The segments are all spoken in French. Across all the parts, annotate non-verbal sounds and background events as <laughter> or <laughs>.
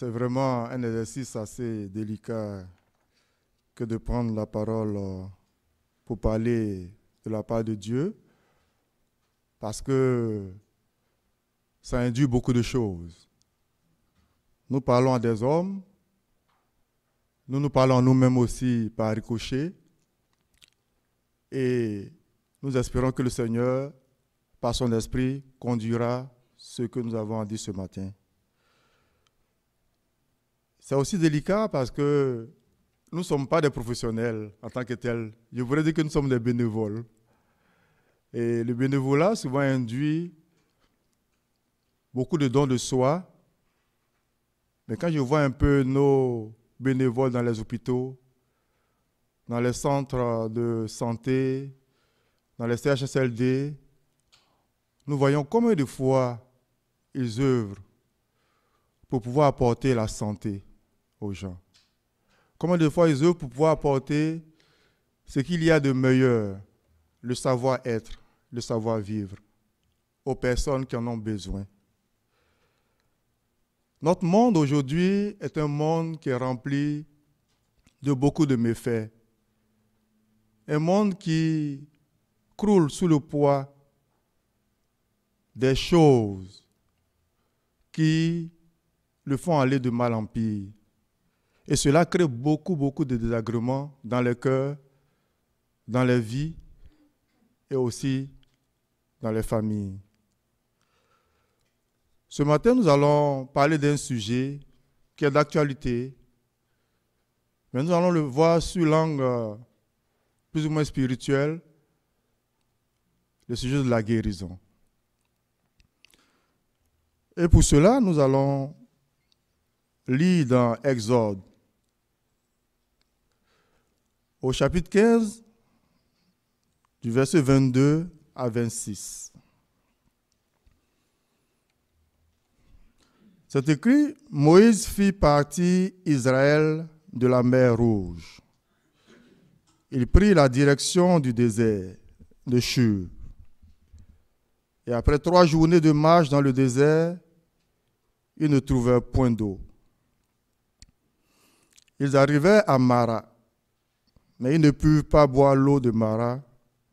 C'est vraiment un exercice assez délicat que de prendre la parole euh, pour parler de la part de Dieu, parce que ça induit beaucoup de choses. Nous parlons à des hommes, nous nous parlons nous-mêmes aussi par ricochet, et nous espérons que le Seigneur, par son esprit, conduira ce que nous avons dit ce matin. C'est aussi délicat parce que nous ne sommes pas des professionnels en tant que tels. Je voudrais dire que nous sommes des bénévoles. Et le bénévolat souvent induit beaucoup de dons de soi. Mais quand je vois un peu nos bénévoles dans les hôpitaux, dans les centres de santé, dans les CHSLD, nous voyons combien de fois ils œuvrent pour pouvoir apporter la santé aux gens. Comment de fois ils pour pouvoir apporter ce qu'il y a de meilleur, le savoir-être, le savoir-vivre, aux personnes qui en ont besoin. Notre monde aujourd'hui est un monde qui est rempli de beaucoup de méfaits. Un monde qui croule sous le poids des choses qui le font aller de mal en pire. Et cela crée beaucoup, beaucoup de désagréments dans les cœurs, dans les vies et aussi dans les familles. Ce matin, nous allons parler d'un sujet qui est d'actualité, mais nous allons le voir sous l'angle euh, plus ou moins spirituel, le sujet de la guérison. Et pour cela, nous allons lire dans Exode au chapitre 15, du verset 22 à 26. C'est écrit, Moïse fit partir Israël de la mer Rouge. Il prit la direction du désert de Chur. Et après trois journées de marche dans le désert, ils ne trouvèrent point d'eau. Ils arrivèrent à Mara, mais ils ne purent pas boire l'eau de Mara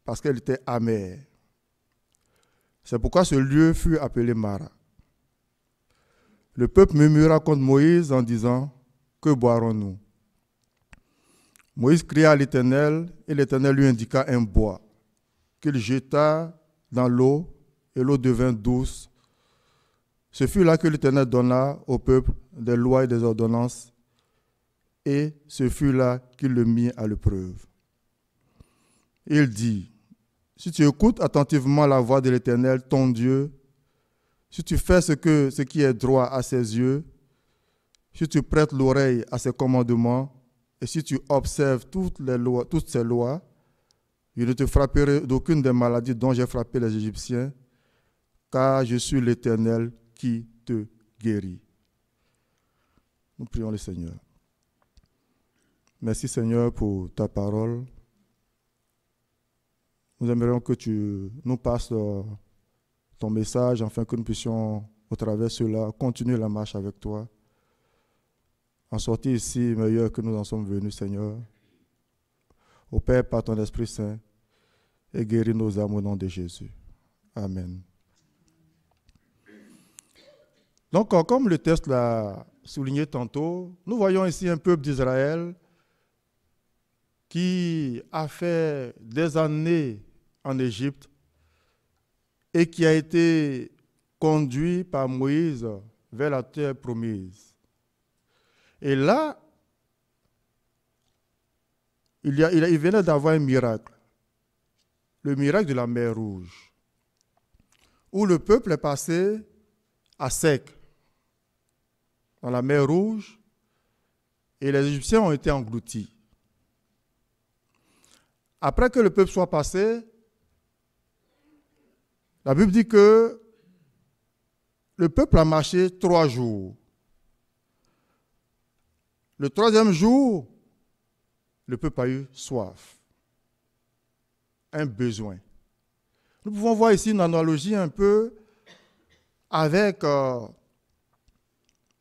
parce qu'elle était amère. C'est pourquoi ce lieu fut appelé Mara. Le peuple murmura contre Moïse en disant, Que boirons-nous Moïse cria à l'Éternel, et l'Éternel lui indiqua un bois, qu'il jeta dans l'eau, et l'eau devint douce. Ce fut là que l'Éternel donna au peuple des lois et des ordonnances et ce fut là qu'il le mit à l'épreuve. Il dit, si tu écoutes attentivement la voix de l'Éternel, ton Dieu, si tu fais ce, que, ce qui est droit à ses yeux, si tu prêtes l'oreille à ses commandements, et si tu observes toutes, les lois, toutes ses lois, il ne te frapperai d'aucune des maladies dont j'ai frappé les Égyptiens, car je suis l'Éternel qui te guérit. Nous prions le Seigneur. Merci Seigneur pour ta parole. Nous aimerions que tu nous passes euh, ton message afin que nous puissions, au travers cela, continuer la marche avec toi. En sortir ici meilleur que nous en sommes venus, Seigneur. Au Père, par ton Esprit Saint, et guéris nos âmes au nom de Jésus. Amen. Donc, comme le texte l'a souligné tantôt, nous voyons ici un peuple d'Israël qui a fait des années en Égypte et qui a été conduit par Moïse vers la terre promise. Et là, il, y venait d'avoir un miracle, le miracle de la mer Rouge, où le peuple est passé à sec dans la mer Rouge et les Égyptiens ont été engloutis. Après que le peuple soit passé, la Bible dit que le peuple a marché trois jours. Le troisième jour, le peuple a eu soif, un besoin. Nous pouvons voir ici une analogie un peu avec euh,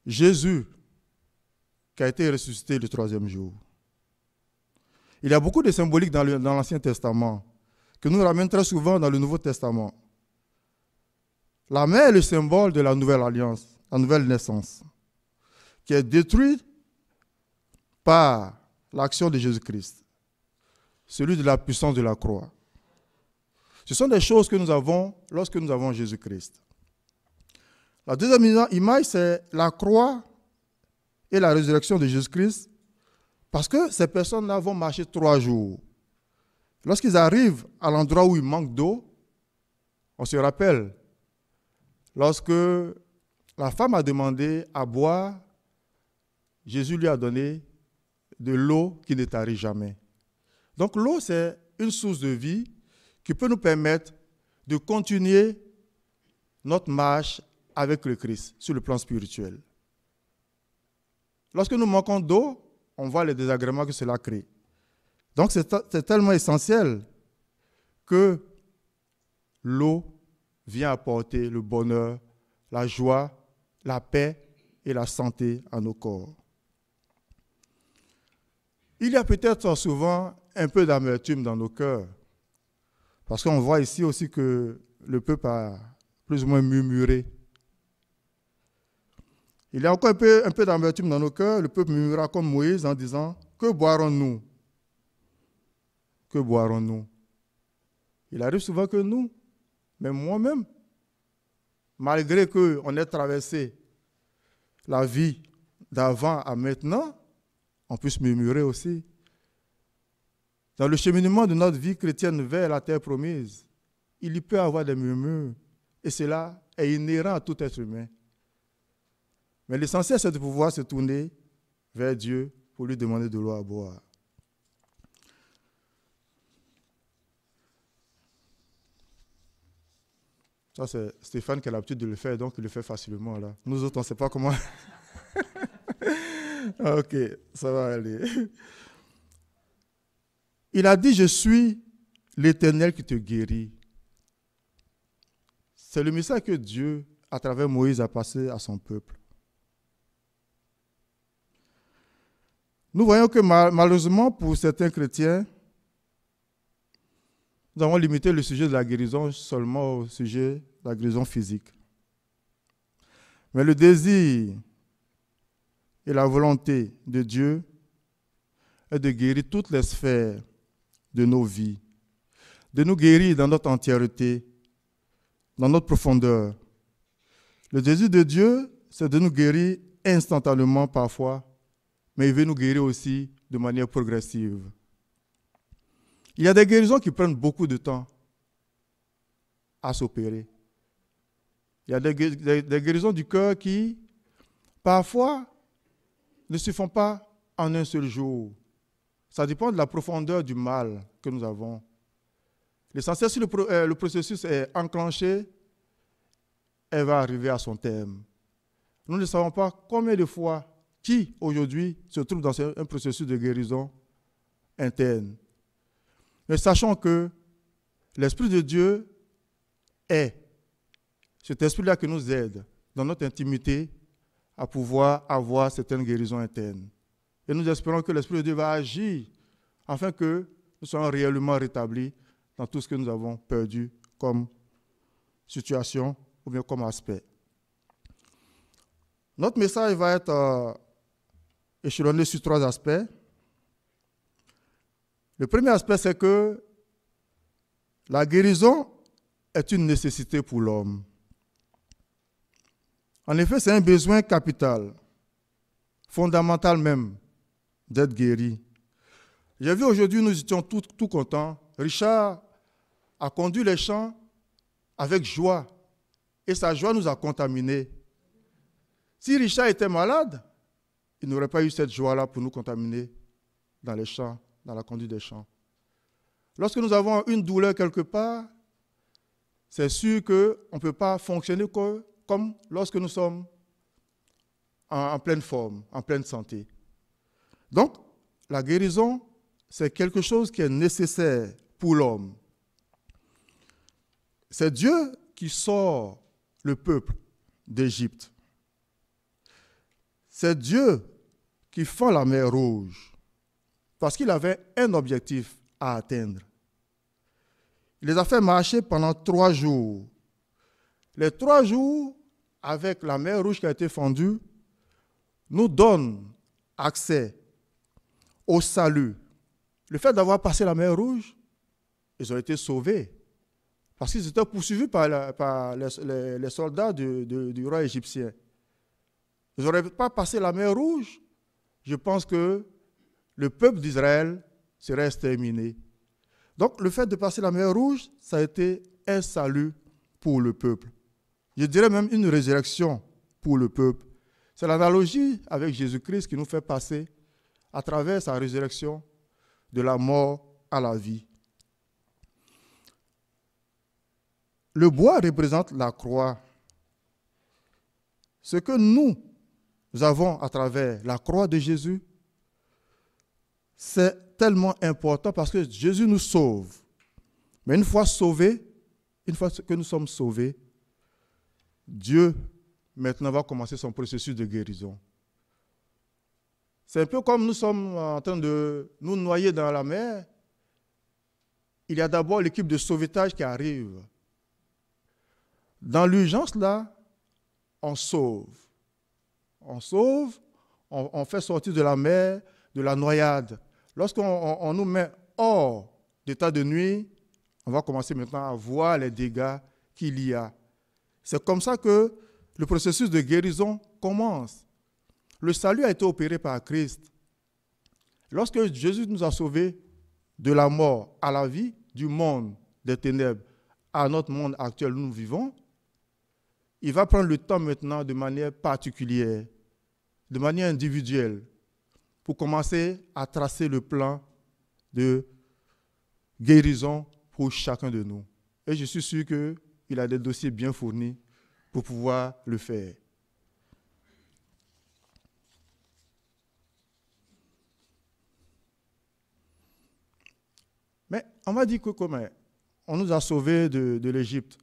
Jésus qui a été ressuscité le troisième jour. Il y a beaucoup de symboliques dans l'Ancien Testament que nous ramènent très souvent dans le Nouveau Testament. La mer est le symbole de la nouvelle alliance, la nouvelle naissance, qui est détruite par l'action de Jésus-Christ, celui de la puissance de la croix. Ce sont des choses que nous avons lorsque nous avons Jésus-Christ. La deuxième image, c'est la croix et la résurrection de Jésus-Christ parce que ces personnes-là vont marcher trois jours. Lorsqu'ils arrivent à l'endroit où il manque d'eau, on se rappelle, lorsque la femme a demandé à boire, Jésus lui a donné de l'eau qui ne tarit jamais. Donc l'eau, c'est une source de vie qui peut nous permettre de continuer notre marche avec le Christ sur le plan spirituel. Lorsque nous manquons d'eau, on voit les désagréments que cela crée. Donc c'est tellement essentiel que l'eau vient apporter le bonheur, la joie, la paix et la santé à nos corps. Il y a peut-être souvent un peu d'amertume dans nos cœurs, parce qu'on voit ici aussi que le peuple a plus ou moins murmuré il y a encore un peu, d'amertume dans nos cœurs. Le peuple murmura comme Moïse en disant Que boirons-nous Que boirons-nous Il arrive souvent que nous, même moi-même, malgré qu'on ait traversé la vie d'avant à maintenant, on puisse murmurer aussi. Dans le cheminement de notre vie chrétienne vers la terre promise, il y peut avoir des murmures, et cela est inhérent à tout être humain. Mais l'essentiel, c'est de pouvoir se tourner vers Dieu pour lui demander de l'eau à boire. Ça, c'est Stéphane qui a l'habitude de le faire, donc il le fait facilement là. Nous autres, on ne sait pas comment. <laughs> ok, ça va aller. Il a dit, je suis l'Éternel qui te guérit. C'est le message que Dieu, à travers Moïse, a passé à son peuple. Nous voyons que malheureusement pour certains chrétiens, nous avons limité le sujet de la guérison seulement au sujet de la guérison physique. Mais le désir et la volonté de Dieu est de guérir toutes les sphères de nos vies, de nous guérir dans notre entièreté, dans notre profondeur. Le désir de Dieu, c'est de nous guérir instantanément parfois mais il veut nous guérir aussi de manière progressive. Il y a des guérisons qui prennent beaucoup de temps à s'opérer. Il y a des, guérisons du cœur qui, parfois, ne se font pas en un seul jour. Ça dépend de la profondeur du mal que nous avons. L'essentiel, si le, euh, le processus est enclenché, elle va arriver à son terme. Nous ne savons pas combien de fois qui aujourd'hui se trouve dans un processus de guérison interne. Mais sachant que l'Esprit de Dieu est cet esprit-là qui nous aide dans notre intimité à pouvoir avoir certaines guérisons internes. Et nous espérons que l'Esprit de Dieu va agir afin que nous soyons réellement rétablis dans tout ce que nous avons perdu comme situation ou bien comme aspect. Notre message va être euh, échelonnée sur trois aspects. Le premier aspect, c'est que la guérison est une nécessité pour l'homme. En effet, c'est un besoin capital, fondamental même, d'être guéri. J'ai vu aujourd'hui, nous étions tous contents. Richard a conduit les champs avec joie et sa joie nous a contaminés. Si Richard était malade, il n'aurait pas eu cette joie-là pour nous contaminer dans les champs, dans la conduite des champs. Lorsque nous avons une douleur quelque part, c'est sûr qu'on ne peut pas fonctionner comme lorsque nous sommes en, pleine forme, en pleine santé. Donc, la guérison, c'est quelque chose qui est nécessaire pour l'homme. C'est Dieu qui sort le peuple d'Égypte. C'est Dieu qui font la mer rouge parce qu'il avait un objectif à atteindre. Il les a fait marcher pendant trois jours. Les trois jours, avec la mer rouge qui a été fondue, nous donnent accès au salut. Le fait d'avoir passé la mer rouge, ils ont été sauvés. Parce qu'ils étaient poursuivis par, les, soldats du roi égyptien. Ils n'auraient pas passé la mer rouge, je pense que le peuple d'Israël serait exterminé. Donc le fait de passer la mer rouge, ça a été un salut pour le peuple. Je dirais même une résurrection pour le peuple. C'est l'analogie avec Jésus-Christ qui nous fait passer à travers sa résurrection de la mort à la vie. Le bois représente la croix. Ce que nous, nous avons à travers la croix de Jésus, c'est tellement important parce que Jésus nous sauve. Mais une fois sauvés, une fois que nous sommes sauvés, Dieu maintenant va commencer son processus de guérison. C'est un peu comme nous sommes en train de nous noyer dans la mer. Il y a d'abord l'équipe de sauvetage qui arrive. Dans l'urgence, là, on sauve on sauve, on, fait sortir de la mer, de la noyade. Lorsqu'on nous met hors d'état de nuit, on va commencer maintenant à voir les dégâts qu'il y a. C'est comme ça que le processus de guérison commence. Le salut a été opéré par Christ. Lorsque Jésus nous a sauvés de la mort à la vie, du monde des ténèbres à notre monde actuel où nous vivons, il va prendre le temps maintenant de manière particulière de manière individuelle pour commencer à tracer le plan de guérison pour chacun de nous. Et je suis sûr qu'il a des dossiers bien fournis pour pouvoir le faire. Mais on va dire que comment on nous a sauvés de, de l'Égypte.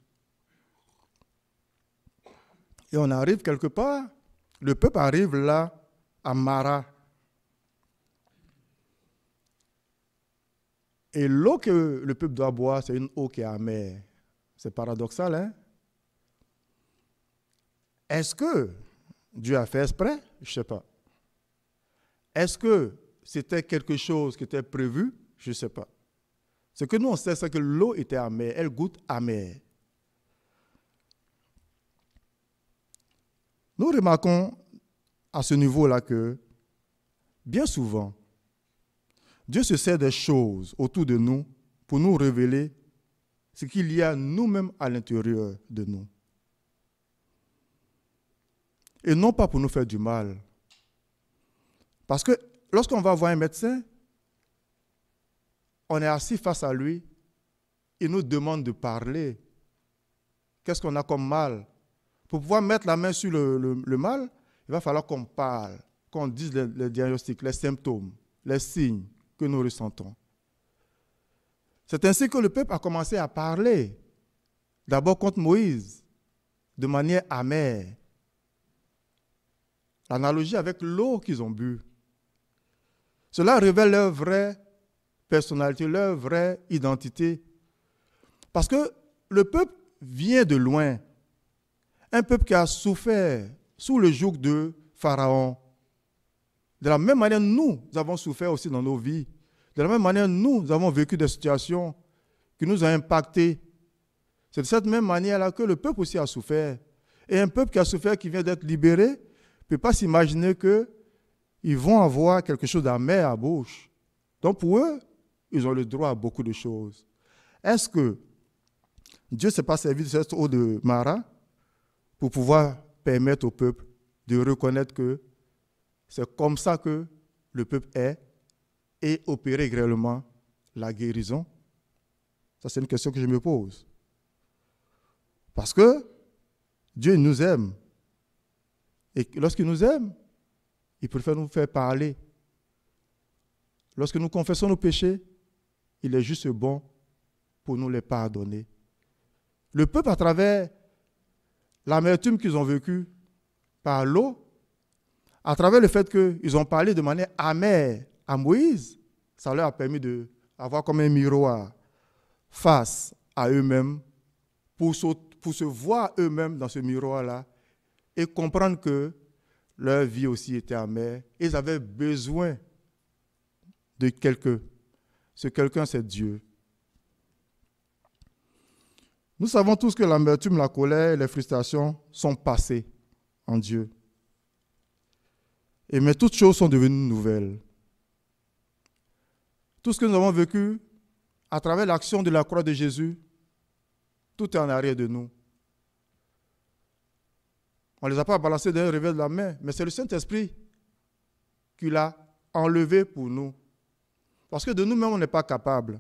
Et on arrive quelque part, le peuple arrive là à Mara. Et l'eau que le peuple doit boire, c'est une eau qui est amère. C'est paradoxal, hein? Est-ce que Dieu a fait exprès Je ne sais pas. Est-ce que c'était quelque chose qui était prévu Je ne sais pas. Ce que nous, on sait, c'est que l'eau était amère, elle goûte amère. Nous remarquons à ce niveau-là que bien souvent, Dieu se sert des choses autour de nous pour nous révéler ce qu'il y a nous-mêmes à l'intérieur de nous. Et non pas pour nous faire du mal. Parce que lorsqu'on va voir un médecin, on est assis face à lui, il nous demande de parler. Qu'est-ce qu'on a comme mal pour pouvoir mettre la main sur le, mal, il va falloir qu'on parle, qu'on dise le, diagnostics, diagnostic, les symptômes, les signes que nous ressentons. C'est ainsi que le peuple a commencé à parler, d'abord contre Moïse, de manière amère. L'analogie avec l'eau qu'ils ont bu. Cela révèle leur vraie personnalité, leur vraie identité. Parce que le peuple vient de loin. Un peuple qui a souffert sous le joug de Pharaon. De la même manière, nous avons souffert aussi dans nos vies. De la même manière, nous avons vécu des situations qui nous ont impactés. C'est de cette même manière-là que le peuple aussi a souffert. Et un peuple qui a souffert, qui vient d'être libéré, ne peut pas s'imaginer qu'ils vont avoir quelque chose d'amer à bouche. Donc pour eux, ils ont le droit à beaucoup de choses. Est-ce que Dieu ne s'est pas servi de cette eau de Marat pour pouvoir permettre au peuple de reconnaître que c'est comme ça que le peuple est et opérer réellement la guérison Ça, c'est une question que je me pose. Parce que Dieu nous aime. Et lorsqu'il nous aime, il préfère nous faire parler. Lorsque nous confessons nos péchés, il est juste bon pour nous les pardonner. Le peuple, à travers l'amertume qu'ils ont vécue par l'eau, à travers le fait qu'ils ont parlé de manière amère à Moïse, ça leur a permis d'avoir comme un miroir face à eux-mêmes pour se, pour se voir eux-mêmes dans ce miroir-là et comprendre que leur vie aussi était amère. Ils avaient besoin de quelqu'un. Ce quelqu'un, c'est Dieu. Nous savons tous que l'amertume, la colère et les frustrations sont passées en Dieu. Et mais toutes choses sont devenues nouvelles. Tout ce que nous avons vécu à travers l'action de la croix de Jésus, tout est en arrière de nous. On ne les a pas balancés d'un réveil de la main, mais c'est le Saint-Esprit qui l'a enlevé pour nous. Parce que de nous-mêmes, on n'est pas capable.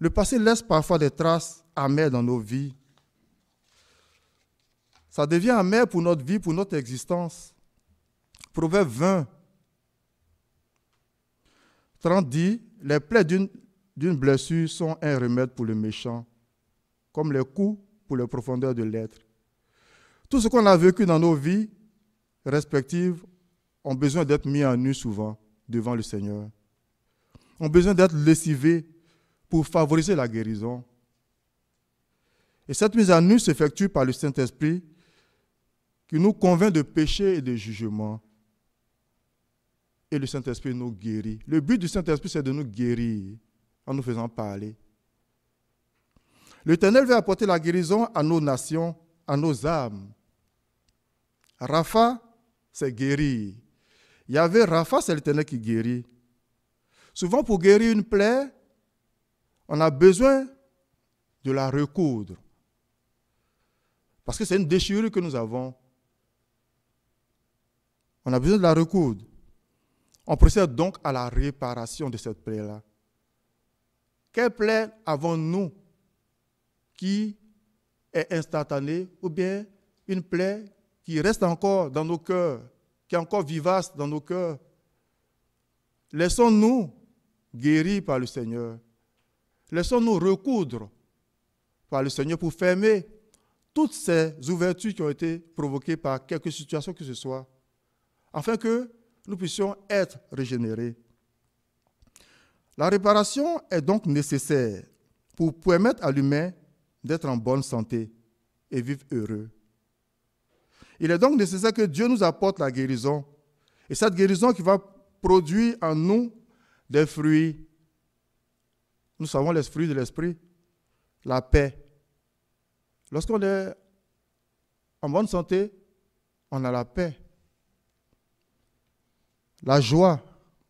Le passé laisse parfois des traces amères dans nos vies. Ça devient amer pour notre vie, pour notre existence. Proverbe 20, 30 dit, les plaies d'une blessure sont un remède pour le méchant, comme les coups pour les profondeurs de l'être. Tout ce qu'on a vécu dans nos vies respectives ont besoin d'être mis à nu souvent devant le Seigneur. Ont besoin d'être lessivés pour favoriser la guérison. Et cette mise à nu s'effectue par le Saint-Esprit qui nous convainc de péché et de jugement. Et le Saint-Esprit nous guérit. Le but du Saint-Esprit, c'est de nous guérir en nous faisant parler. L'Éternel veut apporter la guérison à nos nations, à nos âmes. Rapha, c'est guérir. Il y avait Rapha, c'est l'Éternel qui guérit. Souvent, pour guérir une plaie, on a besoin de la recoudre. Parce que c'est une déchirure que nous avons. On a besoin de la recoudre. On procède donc à la réparation de cette plaie-là. Quelle plaie avons-nous qui est instantanée ou bien une plaie qui reste encore dans nos cœurs, qui est encore vivace dans nos cœurs Laissons-nous guérir par le Seigneur. Laissons-nous recoudre par le Seigneur pour fermer toutes ces ouvertures qui ont été provoquées par quelque situation que ce soit, afin que nous puissions être régénérés. La réparation est donc nécessaire pour permettre à l'humain d'être en bonne santé et vivre heureux. Il est donc nécessaire que Dieu nous apporte la guérison, et cette guérison qui va produire en nous des fruits nous savons les fruits de l'esprit, la paix. Lorsqu'on est en bonne santé, on a la paix. La joie,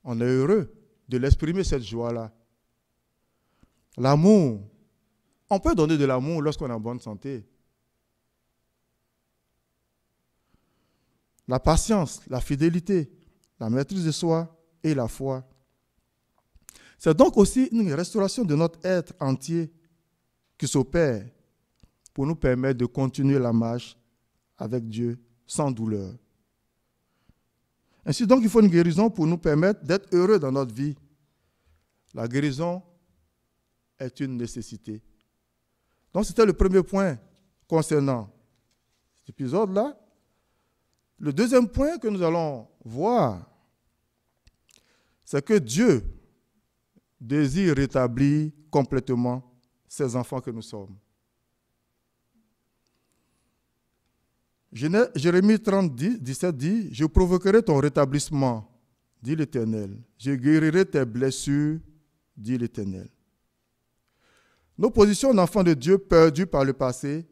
on est heureux de l'exprimer, cette joie-là. L'amour, on peut donner de l'amour lorsqu'on est en bonne santé. La patience, la fidélité, la maîtrise de soi et la foi. C'est donc aussi une restauration de notre être entier qui s'opère pour nous permettre de continuer la marche avec Dieu sans douleur. Ainsi donc, il faut une guérison pour nous permettre d'être heureux dans notre vie. La guérison est une nécessité. Donc c'était le premier point concernant cet épisode-là. Le deuxième point que nous allons voir, c'est que Dieu désire rétablir complètement ces enfants que nous sommes. Jérémie 30, 17 dit, Je provoquerai ton rétablissement, dit l'Éternel. Je guérirai tes blessures, dit l'Éternel. Nos positions d'enfants de Dieu perdues par le passé,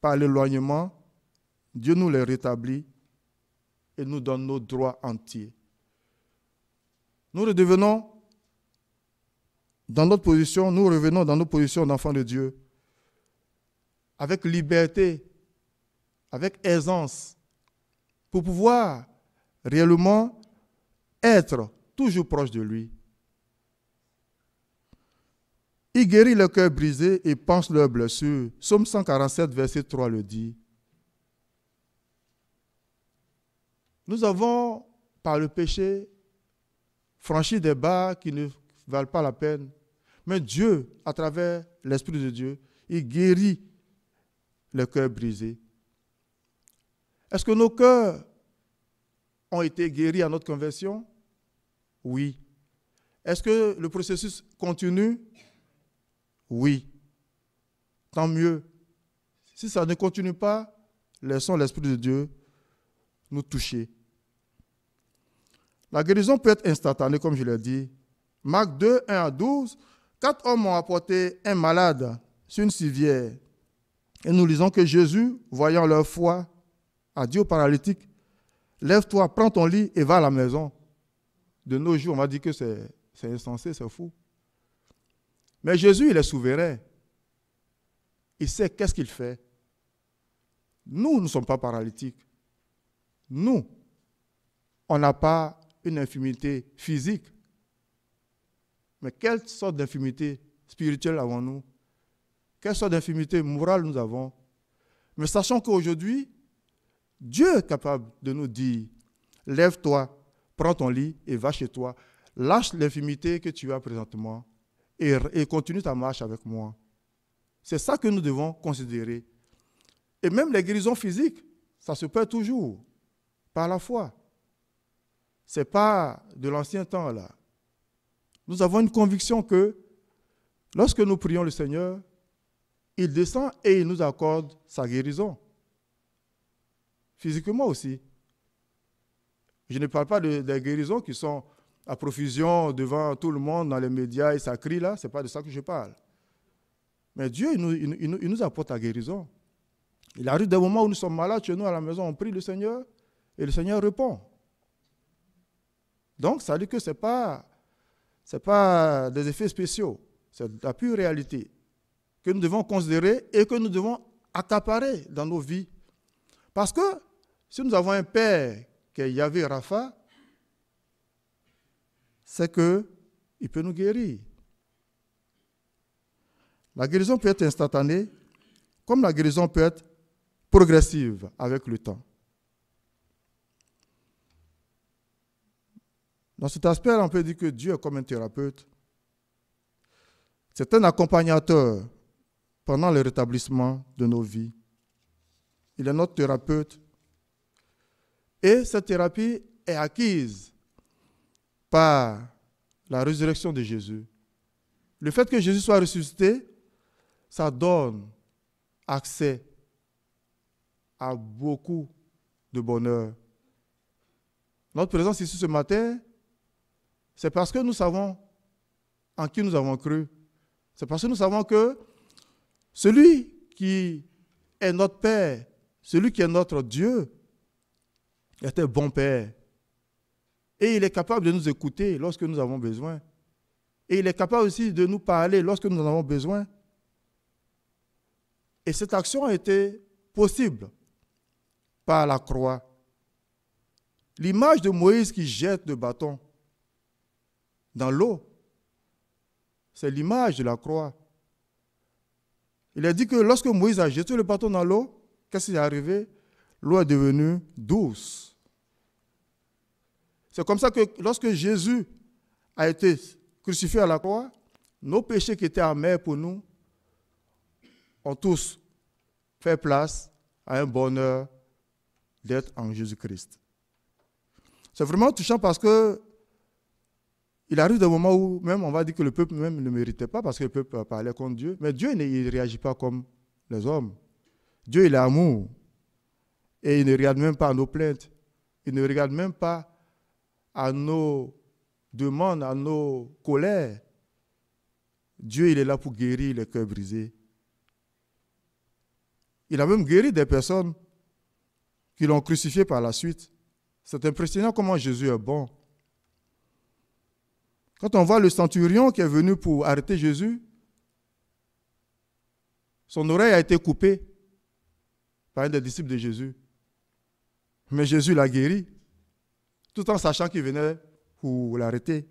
par l'éloignement, Dieu nous les rétablit et nous donne nos droits entiers. Nous redevenons dans notre position, nous revenons dans nos positions d'enfants de Dieu, avec liberté, avec aisance, pour pouvoir réellement être toujours proche de lui. Il guérit le cœur brisé et pense leurs blessures. Somme 147, verset 3 le dit. Nous avons, par le péché, franchi des barres qui ne valent pas la peine. Mais Dieu, à travers l'Esprit de Dieu, il guérit le cœur brisé. Est-ce que nos cœurs ont été guéris à notre conversion Oui. Est-ce que le processus continue Oui. Tant mieux. Si ça ne continue pas, laissons l'Esprit de Dieu nous toucher. La guérison peut être instantanée, comme je l'ai dit, Marc 2, 1 à 12, quatre hommes ont apporté un malade sur une civière. Et nous lisons que Jésus, voyant leur foi, a dit au paralytique, lève-toi, prends ton lit et va à la maison. De nos jours, on m'a dit que c'est insensé, c'est fou. Mais Jésus, il est souverain. Il sait qu'est-ce qu'il fait. Nous, nous ne sommes pas paralytiques. Nous, on n'a pas une infirmité physique. Mais quelle sorte d'infimité spirituelle avons-nous Quelle sorte d'infimité morale nous avons Mais sachant qu'aujourd'hui, Dieu est capable de nous dire, lève-toi, prends ton lit et va chez toi. Lâche l'infimité que tu as présentement et, continue ta marche avec moi. C'est ça que nous devons considérer. Et même les guérisons physiques, ça se perd toujours, par la foi. Ce n'est pas de l'ancien temps là nous avons une conviction que lorsque nous prions le Seigneur, il descend et il nous accorde sa guérison. Physiquement aussi. Je ne parle pas des guérisons qui sont à profusion devant tout le monde, dans les médias, et ça crie là, ce n'est pas de ça que je parle. Mais Dieu, il nous, il nous apporte la guérison. Il arrive des moments où nous sommes malades chez nous à la maison, on prie le Seigneur et le Seigneur répond. Donc, ça dit que ce n'est pas ce n'est pas des effets spéciaux, c'est la pure réalité que nous devons considérer et que nous devons accaparer dans nos vies. Parce que si nous avons un Père qui est Yahvé Rapha, c'est qu'il peut nous guérir. La guérison peut être instantanée, comme la guérison peut être progressive avec le temps. Dans cet aspect, on peut dire que Dieu est comme un thérapeute. C'est un accompagnateur pendant le rétablissement de nos vies. Il est notre thérapeute. Et cette thérapie est acquise par la résurrection de Jésus. Le fait que Jésus soit ressuscité, ça donne accès à beaucoup de bonheur. Notre présence ici ce matin c'est parce que nous savons en qui nous avons cru. C'est parce que nous savons que celui qui est notre Père, celui qui est notre Dieu, est un bon Père. Et il est capable de nous écouter lorsque nous avons besoin. Et il est capable aussi de nous parler lorsque nous en avons besoin. Et cette action a été possible par la croix. L'image de Moïse qui jette le bâton dans l'eau. C'est l'image de la croix. Il a dit que lorsque Moïse a jeté le bâton dans l'eau, qu'est-ce qui est arrivé L'eau est devenue douce. C'est comme ça que lorsque Jésus a été crucifié à la croix, nos péchés qui étaient amers pour nous ont tous fait place à un bonheur d'être en Jésus-Christ. C'est vraiment touchant parce que il arrive des moments où même on va dire que le peuple même ne méritait pas parce que le peuple parlait contre Dieu. Mais Dieu ne réagit pas comme les hommes. Dieu, il est amour. Et il ne regarde même pas nos plaintes. Il ne regarde même pas à nos demandes, à nos colères. Dieu, il est là pour guérir les cœurs brisés. Il a même guéri des personnes qui l'ont crucifié par la suite. C'est impressionnant comment Jésus est bon. Quand on voit le centurion qui est venu pour arrêter Jésus, son oreille a été coupée par un des disciples de Jésus. Mais Jésus l'a guéri, tout en sachant qu'il venait pour l'arrêter.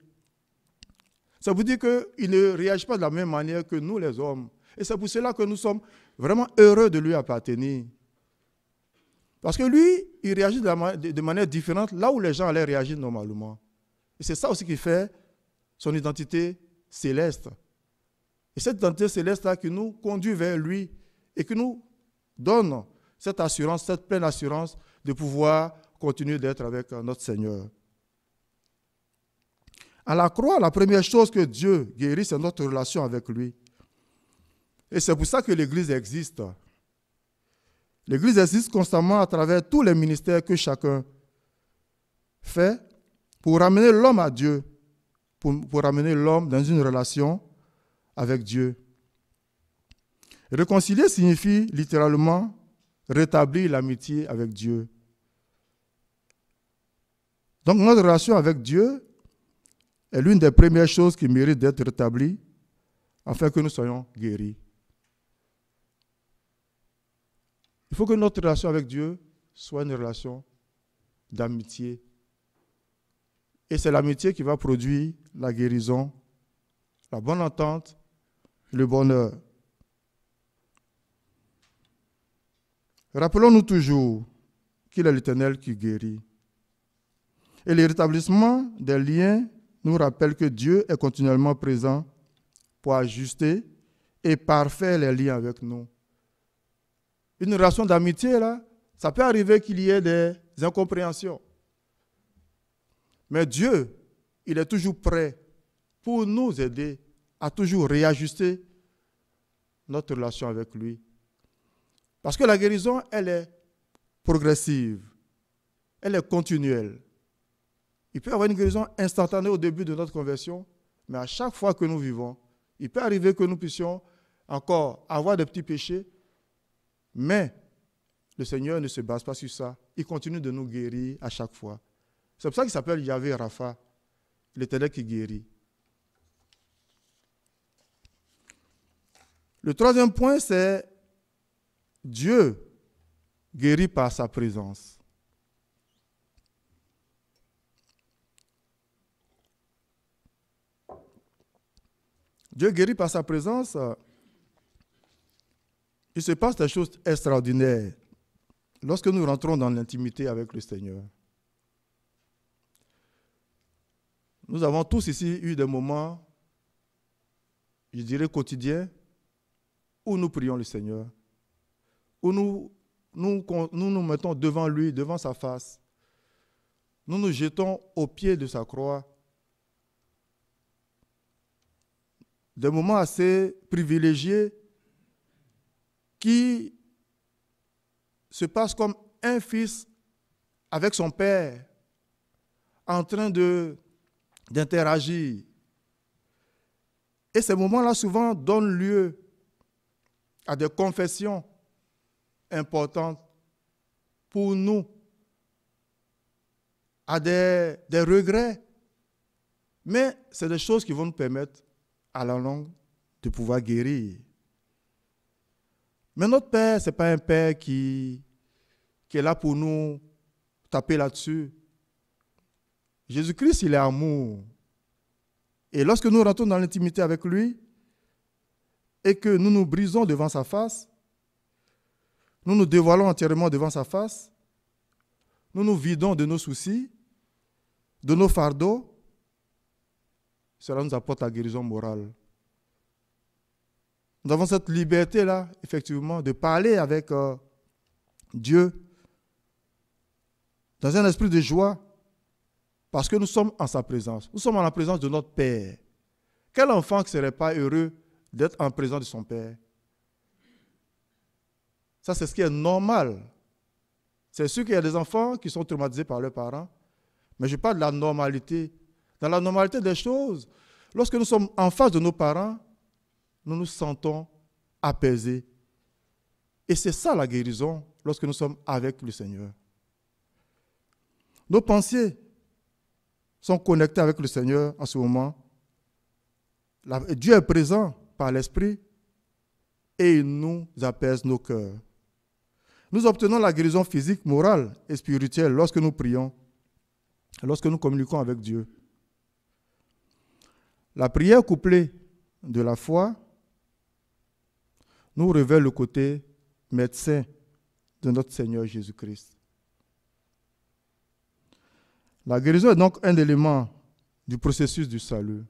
Ça vous dit qu'il ne réagit pas de la même manière que nous les hommes. Et c'est pour cela que nous sommes vraiment heureux de lui appartenir. Parce que lui, il réagit de, de manière différente là où les gens allaient réagir normalement. Et c'est ça aussi qui fait son identité céleste. Et cette identité céleste-là qui nous conduit vers lui et qui nous donne cette assurance, cette pleine assurance de pouvoir continuer d'être avec notre Seigneur. À la croix, la première chose que Dieu guérit, c'est notre relation avec lui. Et c'est pour ça que l'Église existe. L'Église existe constamment à travers tous les ministères que chacun fait pour ramener l'homme à Dieu pour, amener l'homme dans une relation avec Dieu. Réconcilier signifie littéralement rétablir l'amitié avec Dieu. Donc notre relation avec Dieu est l'une des premières choses qui mérite d'être rétablie afin que nous soyons guéris. Il faut que notre relation avec Dieu soit une relation d'amitié et c'est l'amitié qui va produire la guérison, la bonne entente, le bonheur. Rappelons-nous toujours qu'il est l'Éternel qui guérit. Et le rétablissement des liens nous rappelle que Dieu est continuellement présent pour ajuster et parfaire les liens avec nous. Une relation d'amitié, là, ça peut arriver qu'il y ait des incompréhensions. Mais Dieu, il est toujours prêt pour nous aider à toujours réajuster notre relation avec lui. Parce que la guérison, elle est progressive, elle est continuelle. Il peut y avoir une guérison instantanée au début de notre conversion, mais à chaque fois que nous vivons, il peut arriver que nous puissions encore avoir des petits péchés, mais le Seigneur ne se base pas sur ça. Il continue de nous guérir à chaque fois. C'est pour ça qu'il s'appelle Yahvé Rapha, l'éternel qui guérit. Le troisième point, c'est Dieu guérit par sa présence. Dieu guérit par sa présence. Euh, il se passe des choses extraordinaires lorsque nous rentrons dans l'intimité avec le Seigneur. Nous avons tous ici eu des moments, je dirais quotidiens, où nous prions le Seigneur, où nous nous, mettons devant lui, devant sa face. Nous nous jetons au pied de sa croix. Des moments assez privilégiés qui se passent comme un fils avec son père, en train de d'interagir. Et ces moments-là souvent donnent lieu à des confessions importantes pour nous, à des, regrets. Mais c'est des choses qui vont nous permettre à la longue de pouvoir guérir. Mais notre Père, ce n'est pas un Père qui, qui est là pour nous taper là-dessus. Jésus-Christ, il est amour. Et lorsque nous rentrons dans l'intimité avec lui et que nous nous brisons devant sa face, nous nous dévoilons entièrement devant sa face, nous nous vidons de nos soucis, de nos fardeaux, cela nous apporte la guérison morale. Nous avons cette liberté-là, effectivement, de parler avec euh, Dieu dans un esprit de joie, parce que nous sommes en sa présence. Nous sommes en la présence de notre Père. Quel enfant ne serait pas heureux d'être en présence de son Père Ça, c'est ce qui est normal. C'est sûr qu'il y a des enfants qui sont traumatisés par leurs parents, mais je parle de la normalité. Dans la normalité des choses, lorsque nous sommes en face de nos parents, nous nous sentons apaisés. Et c'est ça la guérison lorsque nous sommes avec le Seigneur. Nos pensées sont connectés avec le Seigneur en ce moment, Dieu est présent par l'Esprit et il nous apaise nos cœurs. Nous obtenons la guérison physique, morale et spirituelle lorsque nous prions, lorsque nous communiquons avec Dieu. La prière couplée de la foi nous révèle le côté médecin de notre Seigneur Jésus-Christ. La guérison est donc un élément du processus du salut.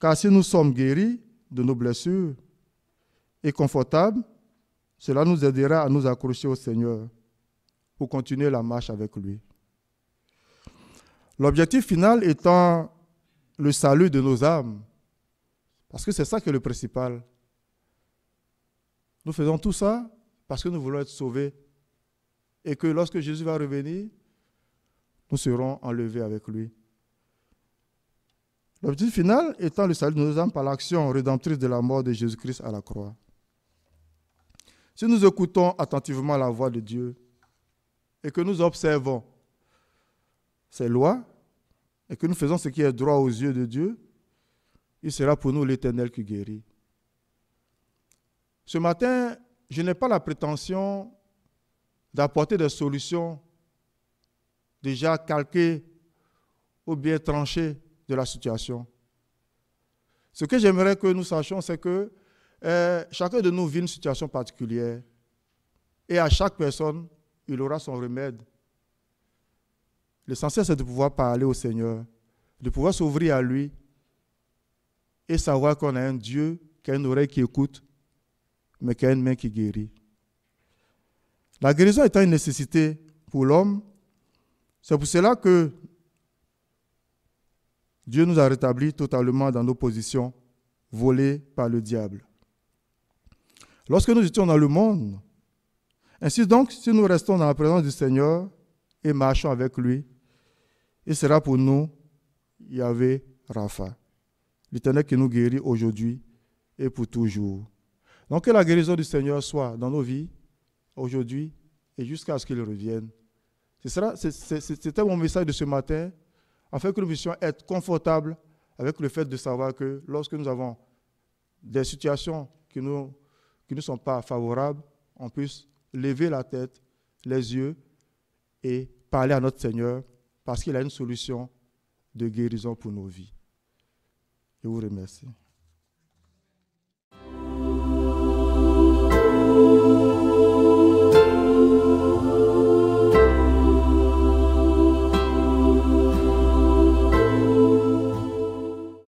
Car si nous sommes guéris de nos blessures et confortables, cela nous aidera à nous accrocher au Seigneur pour continuer la marche avec lui. L'objectif final étant le salut de nos âmes, parce que c'est ça qui est le principal. Nous faisons tout ça parce que nous voulons être sauvés et que lorsque Jésus va revenir, nous serons enlevés avec lui. L'objectif final étant le salut de nos âmes par l'action rédemptrice de la mort de Jésus-Christ à la croix. Si nous écoutons attentivement la voix de Dieu et que nous observons ses lois et que nous faisons ce qui est droit aux yeux de Dieu, il sera pour nous l'Éternel qui guérit. Ce matin, je n'ai pas la prétention d'apporter des solutions déjà calqué ou bien tranché de la situation. Ce que j'aimerais que nous sachions, c'est que euh, chacun de nous vit une situation particulière et à chaque personne, il aura son remède. L'essentiel, c'est de pouvoir parler au Seigneur, de pouvoir s'ouvrir à lui et savoir qu'on a un Dieu qui a une oreille qui écoute, mais qui a une main qui guérit. La guérison étant une nécessité pour l'homme, c'est pour cela que Dieu nous a rétablis totalement dans nos positions volées par le diable. Lorsque nous étions dans le monde, ainsi donc, si nous restons dans la présence du Seigneur et marchons avec lui, il sera pour nous Yahvé Rapha, l'Éternel qui nous guérit aujourd'hui et pour toujours. Donc que la guérison du Seigneur soit dans nos vies, aujourd'hui et jusqu'à ce qu'il revienne. C'était mon message de ce matin, afin que nous puissions être confortables avec le fait de savoir que lorsque nous avons des situations qui, nous, qui ne sont pas favorables, on puisse lever la tête, les yeux et parler à notre Seigneur parce qu'il a une solution de guérison pour nos vies. Je vous remercie.